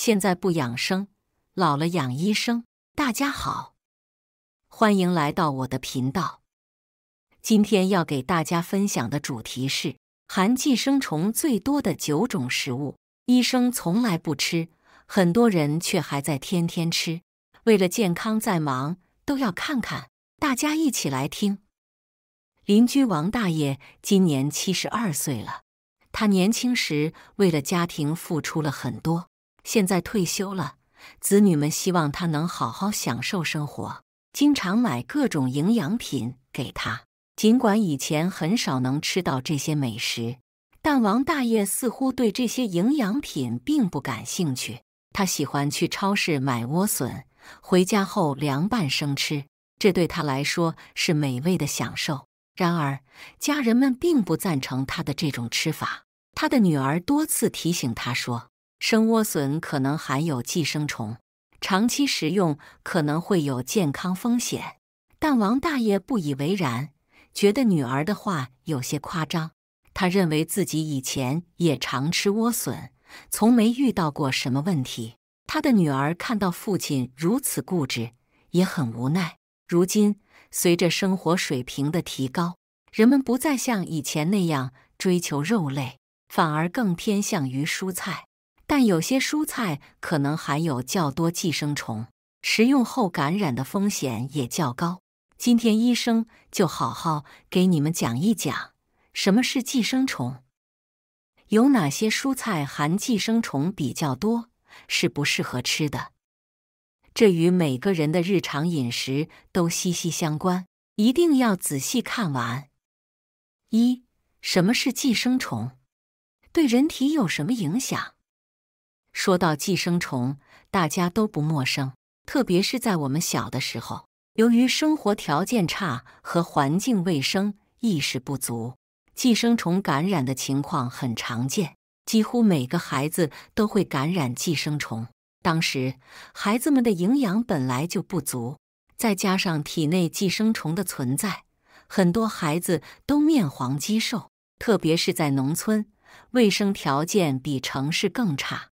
现在不养生，老了养医生。大家好，欢迎来到我的频道。今天要给大家分享的主题是含寄生虫最多的九种食物，医生从来不吃，很多人却还在天天吃。为了健康，在忙都要看看。大家一起来听。邻居王大爷今年七十二岁了，他年轻时为了家庭付出了很多。现在退休了，子女们希望他能好好享受生活，经常买各种营养品给他。尽管以前很少能吃到这些美食，但王大爷似乎对这些营养品并不感兴趣。他喜欢去超市买莴笋，回家后凉拌生吃，这对他来说是美味的享受。然而，家人们并不赞成他的这种吃法。他的女儿多次提醒他说。生莴笋可能含有寄生虫，长期食用可能会有健康风险。但王大爷不以为然，觉得女儿的话有些夸张。他认为自己以前也常吃莴笋，从没遇到过什么问题。他的女儿看到父亲如此固执，也很无奈。如今，随着生活水平的提高，人们不再像以前那样追求肉类，反而更偏向于蔬菜。但有些蔬菜可能含有较多寄生虫，食用后感染的风险也较高。今天医生就好好给你们讲一讲什么是寄生虫，有哪些蔬菜含寄生虫比较多，是不适合吃的。这与每个人的日常饮食都息息相关，一定要仔细看完。一，什么是寄生虫？对人体有什么影响？说到寄生虫，大家都不陌生。特别是在我们小的时候，由于生活条件差和环境卫生意识不足，寄生虫感染的情况很常见，几乎每个孩子都会感染寄生虫。当时孩子们的营养本来就不足，再加上体内寄生虫的存在，很多孩子都面黄肌瘦。特别是在农村，卫生条件比城市更差。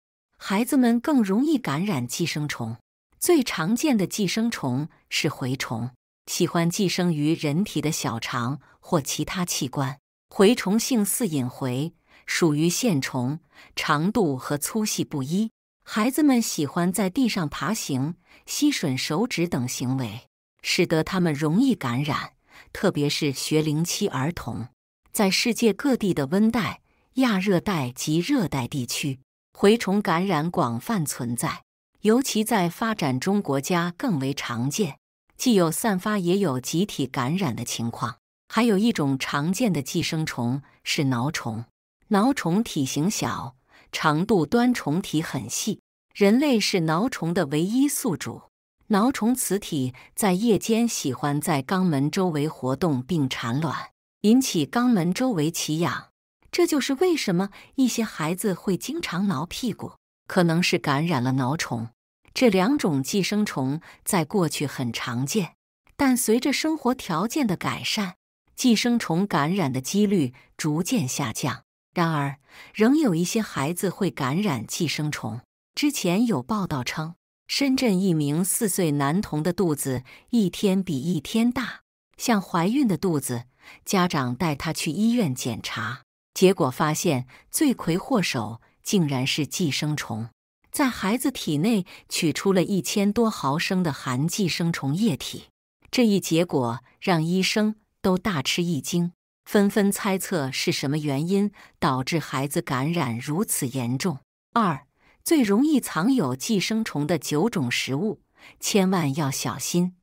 孩子们更容易感染寄生虫，最常见的寄生虫是蛔虫，喜欢寄生于人体的小肠或其他器官。蛔虫性似隐蛔，属于线虫，长度和粗细不一。孩子们喜欢在地上爬行、吸吮手指等行为，使得他们容易感染，特别是学龄期儿童。在世界各地的温带、亚热带及热带地区。蛔虫感染广泛存在，尤其在发展中国家更为常见，既有散发也有集体感染的情况。还有一种常见的寄生虫是挠虫，挠虫体型小，长度端虫体很细，人类是挠虫的唯一宿主。挠虫雌体在夜间喜欢在肛门周围活动并产卵，引起肛门周围奇痒。这就是为什么一些孩子会经常挠屁股，可能是感染了挠虫。这两种寄生虫在过去很常见，但随着生活条件的改善，寄生虫感染的几率逐渐下降。然而，仍有一些孩子会感染寄生虫。之前有报道称，深圳一名四岁男童的肚子一天比一天大，像怀孕的肚子，家长带他去医院检查。结果发现，罪魁祸首竟然是寄生虫，在孩子体内取出了一千多毫升的含寄生虫液体。这一结果让医生都大吃一惊，纷纷猜测是什么原因导致孩子感染如此严重。二，最容易藏有寄生虫的九种食物，千万要小心。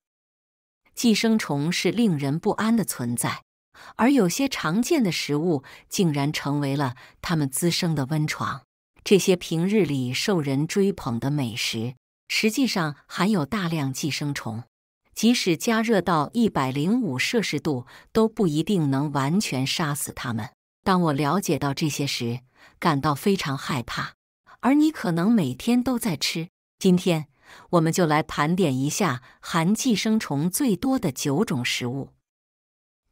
寄生虫是令人不安的存在。而有些常见的食物竟然成为了它们滋生的温床。这些平日里受人追捧的美食，实际上含有大量寄生虫，即使加热到一百零五摄氏度，都不一定能完全杀死它们。当我了解到这些时，感到非常害怕。而你可能每天都在吃。今天，我们就来盘点一下含寄生虫最多的九种食物。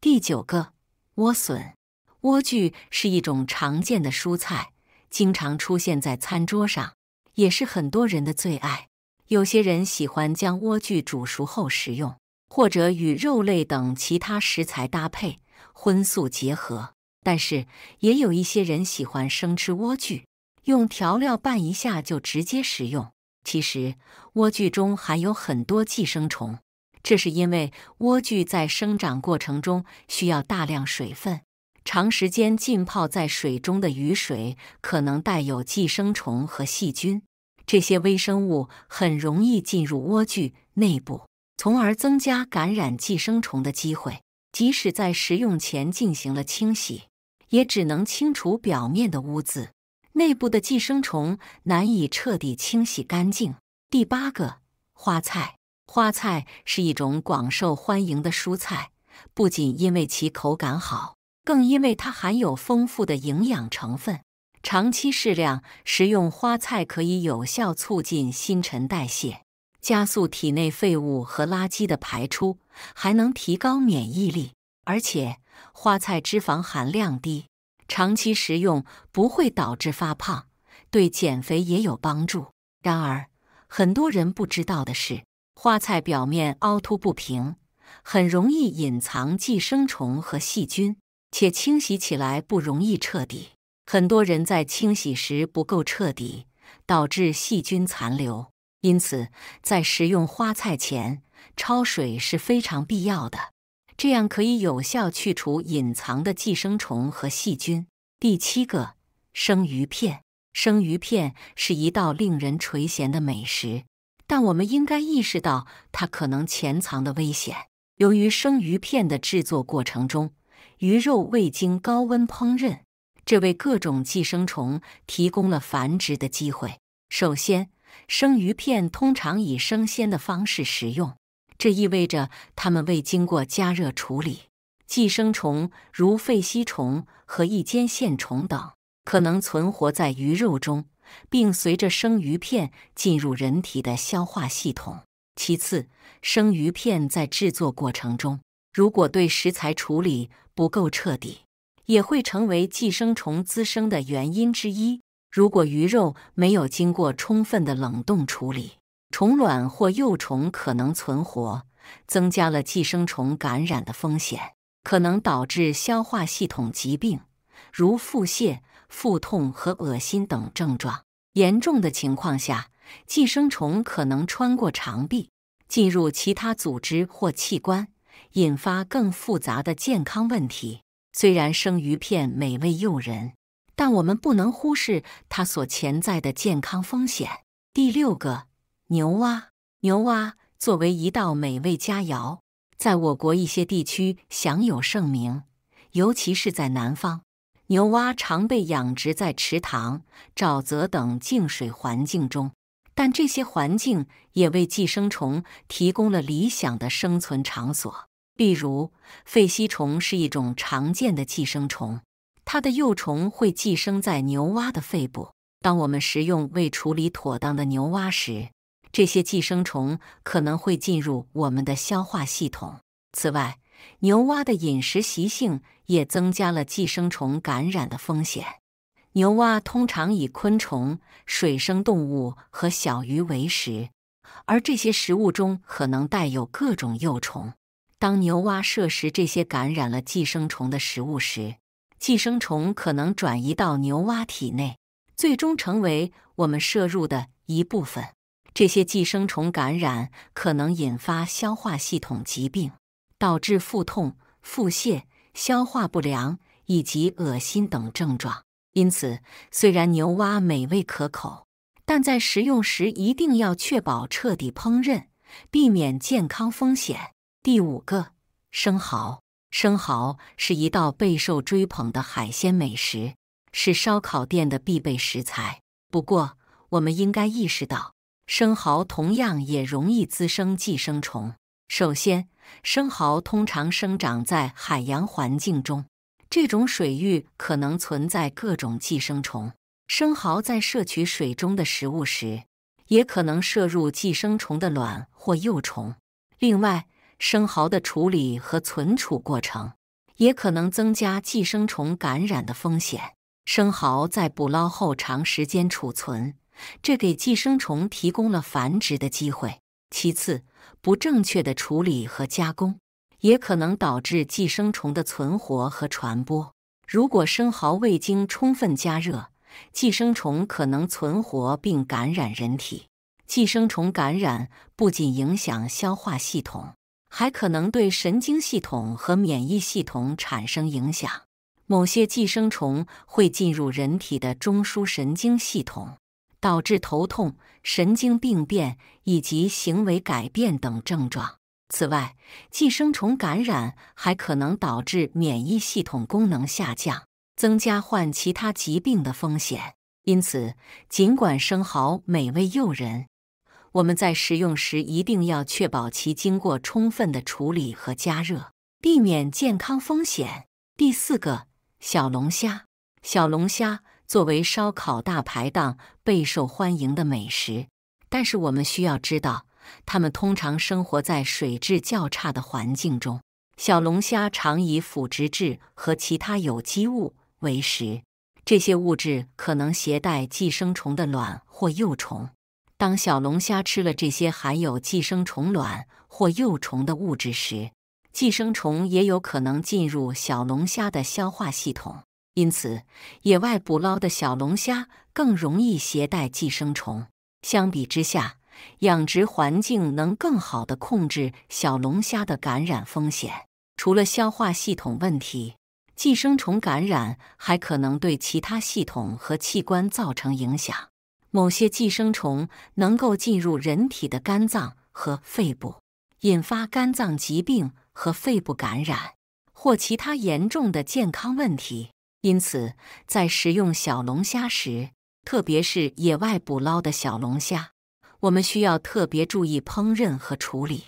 第九个，莴笋、莴苣是一种常见的蔬菜，经常出现在餐桌上，也是很多人的最爱。有些人喜欢将莴苣煮熟后食用，或者与肉类等其他食材搭配，荤素结合；但是也有一些人喜欢生吃莴苣，用调料拌一下就直接食用。其实，莴苣中含有很多寄生虫。这是因为莴苣在生长过程中需要大量水分，长时间浸泡在水中的雨水可能带有寄生虫和细菌，这些微生物很容易进入莴苣内部，从而增加感染寄生虫的机会。即使在食用前进行了清洗，也只能清除表面的污渍，内部的寄生虫难以彻底清洗干净。第八个，花菜。花菜是一种广受欢迎的蔬菜，不仅因为其口感好，更因为它含有丰富的营养成分。长期适量食用花菜，可以有效促进新陈代谢，加速体内废物和垃圾的排出，还能提高免疫力。而且，花菜脂肪含量低，长期食用不会导致发胖，对减肥也有帮助。然而，很多人不知道的是。花菜表面凹凸不平，很容易隐藏寄生虫和细菌，且清洗起来不容易彻底。很多人在清洗时不够彻底，导致细菌残留。因此，在食用花菜前，焯水是非常必要的，这样可以有效去除隐藏的寄生虫和细菌。第七个，生鱼片。生鱼片是一道令人垂涎的美食。但我们应该意识到它可能潜藏的危险。由于生鱼片的制作过程中，鱼肉未经高温烹饪，这为各种寄生虫提供了繁殖的机会。首先，生鱼片通常以生鲜的方式食用，这意味着它们未经过加热处理。寄生虫如肺吸虫和一间线虫等可能存活在鱼肉中。并随着生鱼片进入人体的消化系统。其次，生鱼片在制作过程中，如果对食材处理不够彻底，也会成为寄生虫滋生的原因之一。如果鱼肉没有经过充分的冷冻处理，虫卵或幼虫可能存活，增加了寄生虫感染的风险，可能导致消化系统疾病，如腹泻。腹痛和恶心等症状，严重的情况下，寄生虫可能穿过肠壁进入其他组织或器官，引发更复杂的健康问题。虽然生鱼片美味诱人，但我们不能忽视它所潜在的健康风险。第六个，牛蛙。牛蛙作为一道美味佳肴，在我国一些地区享有盛名，尤其是在南方。牛蛙常被养殖在池塘、沼泽等净水环境中，但这些环境也为寄生虫提供了理想的生存场所。例如，肺吸虫是一种常见的寄生虫，它的幼虫会寄生在牛蛙的肺部。当我们食用未处理妥当的牛蛙时，这些寄生虫可能会进入我们的消化系统。此外，牛蛙的饮食习性也增加了寄生虫感染的风险。牛蛙通常以昆虫、水生动物和小鱼为食，而这些食物中可能带有各种幼虫。当牛蛙摄食这些感染了寄生虫的食物时，寄生虫可能转移到牛蛙体内，最终成为我们摄入的一部分。这些寄生虫感染可能引发消化系统疾病。导致腹痛、腹泻、消化不良以及恶心等症状。因此，虽然牛蛙美味可口，但在食用时一定要确保彻底烹饪，避免健康风险。第五个，生蚝。生蚝是一道备受追捧的海鲜美食，是烧烤店的必备食材。不过，我们应该意识到，生蚝同样也容易滋生寄生虫。首先，生蚝通常生长在海洋环境中，这种水域可能存在各种寄生虫。生蚝在摄取水中的食物时，也可能摄入寄生虫的卵或幼虫。另外，生蚝的处理和存储过程也可能增加寄生虫感染的风险。生蚝在捕捞后长时间储存，这给寄生虫提供了繁殖的机会。其次，不正确的处理和加工也可能导致寄生虫的存活和传播。如果生蚝未经充分加热，寄生虫可能存活并感染人体。寄生虫感染不仅影响消化系统，还可能对神经系统和免疫系统产生影响。某些寄生虫会进入人体的中枢神经系统。导致头痛、神经病变以及行为改变等症状。此外，寄生虫感染还可能导致免疫系统功能下降，增加患其他疾病的风险。因此，尽管生蚝美味诱人，我们在食用时一定要确保其经过充分的处理和加热，避免健康风险。第四个，小龙虾。小龙虾。作为烧烤大排档备受欢迎的美食，但是我们需要知道，它们通常生活在水质较差的环境中。小龙虾常以腐殖质和其他有机物为食，这些物质可能携带寄生虫的卵或幼虫。当小龙虾吃了这些含有寄生虫卵或幼虫的物质时，寄生虫也有可能进入小龙虾的消化系统。因此，野外捕捞的小龙虾更容易携带寄生虫。相比之下，养殖环境能更好的控制小龙虾的感染风险。除了消化系统问题，寄生虫感染还可能对其他系统和器官造成影响。某些寄生虫能够进入人体的肝脏和肺部，引发肝脏疾病和肺部感染，或其他严重的健康问题。因此，在食用小龙虾时，特别是野外捕捞的小龙虾，我们需要特别注意烹饪和处理，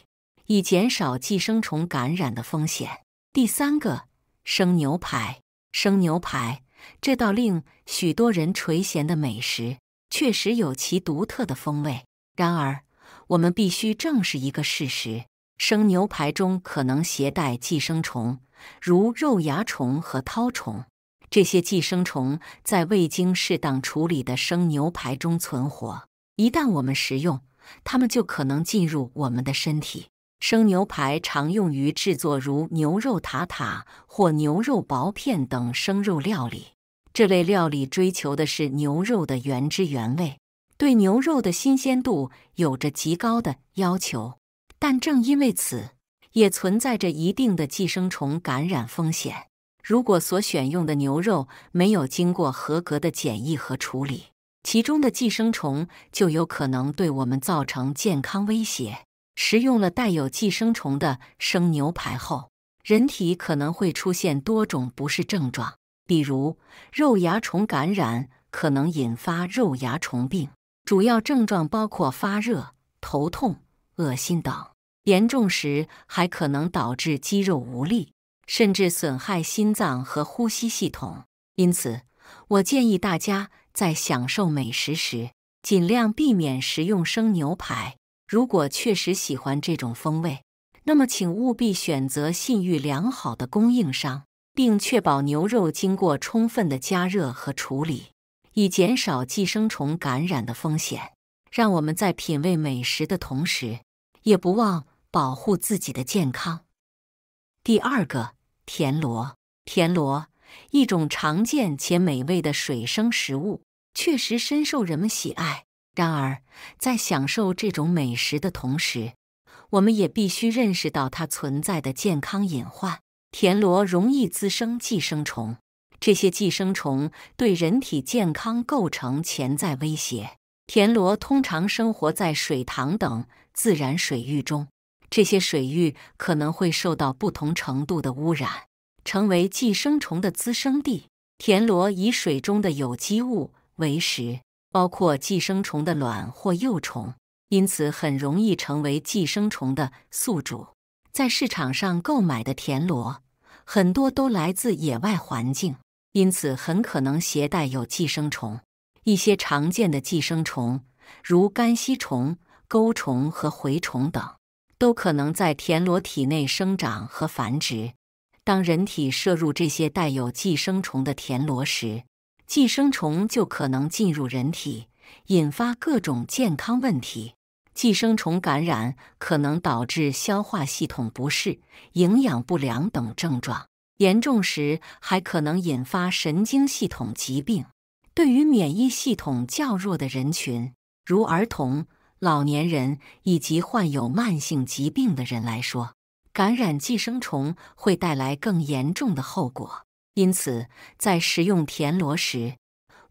以减少寄生虫感染的风险。第三个，生牛排。生牛排这道令许多人垂涎的美食，确实有其独特的风味。然而，我们必须正视一个事实：生牛排中可能携带寄生虫，如肉芽虫和绦虫。这些寄生虫在未经适当处理的生牛排中存活。一旦我们食用，它们就可能进入我们的身体。生牛排常用于制作如牛肉塔塔或牛肉薄片等生肉料理。这类料理追求的是牛肉的原汁原味，对牛肉的新鲜度有着极高的要求。但正因为此，也存在着一定的寄生虫感染风险。如果所选用的牛肉没有经过合格的检疫和处理，其中的寄生虫就有可能对我们造成健康威胁。食用了带有寄生虫的生牛排后，人体可能会出现多种不适症状，比如肉芽虫感染可能引发肉芽虫病，主要症状包括发热、头痛、恶心等，严重时还可能导致肌肉无力。甚至损害心脏和呼吸系统，因此我建议大家在享受美食时，尽量避免食用生牛排。如果确实喜欢这种风味，那么请务必选择信誉良好的供应商，并确保牛肉经过充分的加热和处理，以减少寄生虫感染的风险。让我们在品味美食的同时，也不忘保护自己的健康。第二个。田螺，田螺一种常见且美味的水生食物，确实深受人们喜爱。然而，在享受这种美食的同时，我们也必须认识到它存在的健康隐患。田螺容易滋生寄生虫，这些寄生虫对人体健康构成潜在威胁。田螺通常生活在水塘等自然水域中。这些水域可能会受到不同程度的污染，成为寄生虫的滋生地。田螺以水中的有机物为食，包括寄生虫的卵或幼虫，因此很容易成为寄生虫的宿主。在市场上购买的田螺很多都来自野外环境，因此很可能携带有寄生虫。一些常见的寄生虫如肝吸虫、钩虫和蛔虫等。都可能在田螺体内生长和繁殖。当人体摄入这些带有寄生虫的田螺时，寄生虫就可能进入人体，引发各种健康问题。寄生虫感染可能导致消化系统不适、营养不良等症状，严重时还可能引发神经系统疾病。对于免疫系统较弱的人群，如儿童。老年人以及患有慢性疾病的人来说，感染寄生虫会带来更严重的后果。因此，在食用田螺时，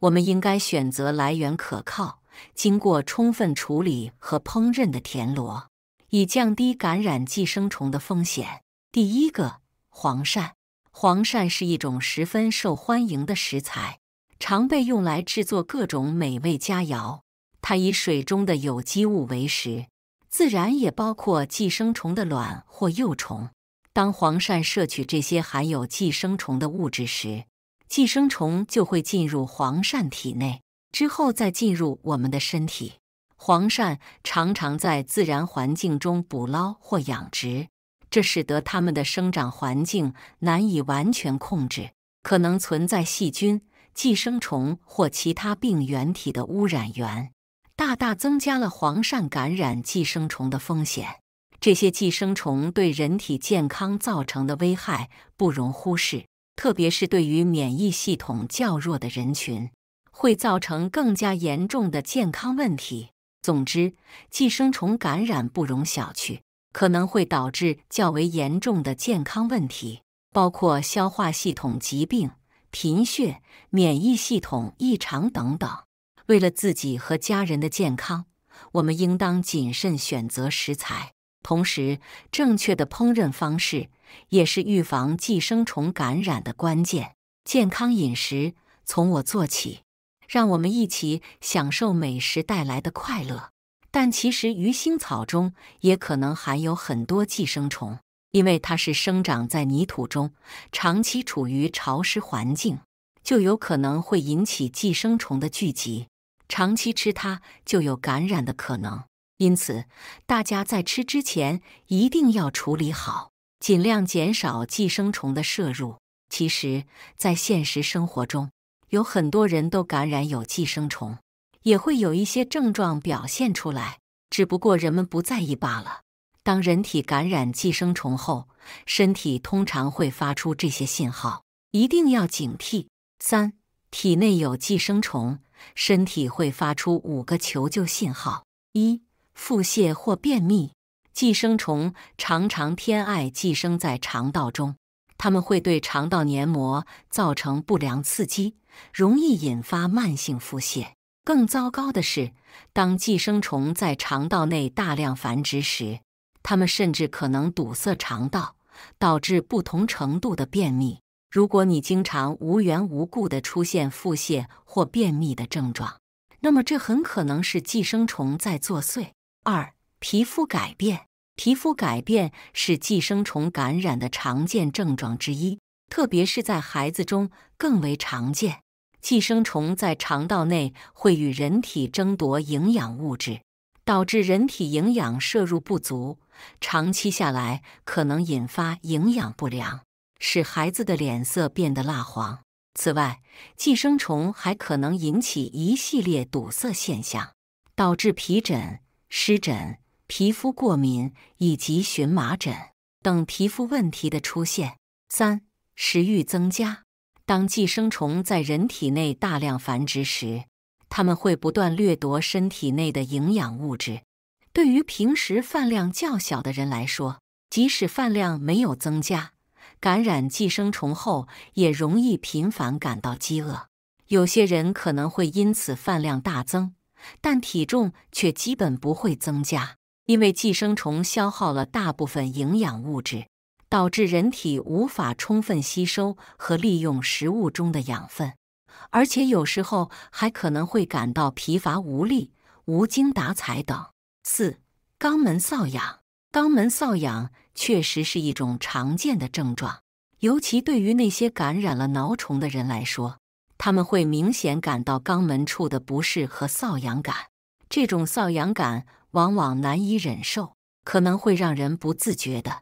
我们应该选择来源可靠、经过充分处理和烹饪的田螺，以降低感染寄生虫的风险。第一个，黄鳝。黄鳝是一种十分受欢迎的食材，常被用来制作各种美味佳肴。它以水中的有机物为食，自然也包括寄生虫的卵或幼虫。当黄鳝摄取这些含有寄生虫的物质时，寄生虫就会进入黄鳝体内，之后再进入我们的身体。黄鳝常常在自然环境中捕捞或养殖，这使得它们的生长环境难以完全控制，可能存在细菌、寄生虫或其他病原体的污染源。大大增加了黄鳝感染寄生虫的风险。这些寄生虫对人体健康造成的危害不容忽视，特别是对于免疫系统较弱的人群，会造成更加严重的健康问题。总之，寄生虫感染不容小觑，可能会导致较为严重的健康问题，包括消化系统疾病、贫血、免疫系统异常等等。为了自己和家人的健康，我们应当谨慎选择食材，同时正确的烹饪方式也是预防寄生虫感染的关键。健康饮食从我做起，让我们一起享受美食带来的快乐。但其实鱼腥草中也可能含有很多寄生虫，因为它是生长在泥土中，长期处于潮湿环境，就有可能会引起寄生虫的聚集。长期吃它就有感染的可能，因此大家在吃之前一定要处理好，尽量减少寄生虫的摄入。其实，在现实生活中，有很多人都感染有寄生虫，也会有一些症状表现出来，只不过人们不在意罢了。当人体感染寄生虫后，身体通常会发出这些信号，一定要警惕。三，体内有寄生虫。身体会发出五个求救信号：一、腹泻或便秘。寄生虫常常偏爱寄生在肠道中，它们会对肠道黏膜造成不良刺激，容易引发慢性腹泻。更糟糕的是，当寄生虫在肠道内大量繁殖时，它们甚至可能堵塞肠道，导致不同程度的便秘。如果你经常无缘无故的出现腹泻或便秘的症状，那么这很可能是寄生虫在作祟。二、皮肤改变，皮肤改变是寄生虫感染的常见症状之一，特别是在孩子中更为常见。寄生虫在肠道内会与人体争夺营养物质，导致人体营养摄入不足，长期下来可能引发营养不良。使孩子的脸色变得蜡黄。此外，寄生虫还可能引起一系列堵塞现象，导致皮疹、湿疹、皮肤过敏以及荨麻疹等皮肤问题的出现。三、食欲增加。当寄生虫在人体内大量繁殖时，它们会不断掠夺身体内的营养物质。对于平时饭量较小的人来说，即使饭量没有增加，感染寄生虫后，也容易频繁感到饥饿。有些人可能会因此饭量大增，但体重却基本不会增加，因为寄生虫消耗了大部分营养物质，导致人体无法充分吸收和利用食物中的养分。而且有时候还可能会感到疲乏无力、无精打采等。四、肛门瘙痒，肛门瘙痒。确实是一种常见的症状，尤其对于那些感染了挠虫的人来说，他们会明显感到肛门处的不适和瘙痒感。这种瘙痒感往往难以忍受，可能会让人不自觉的。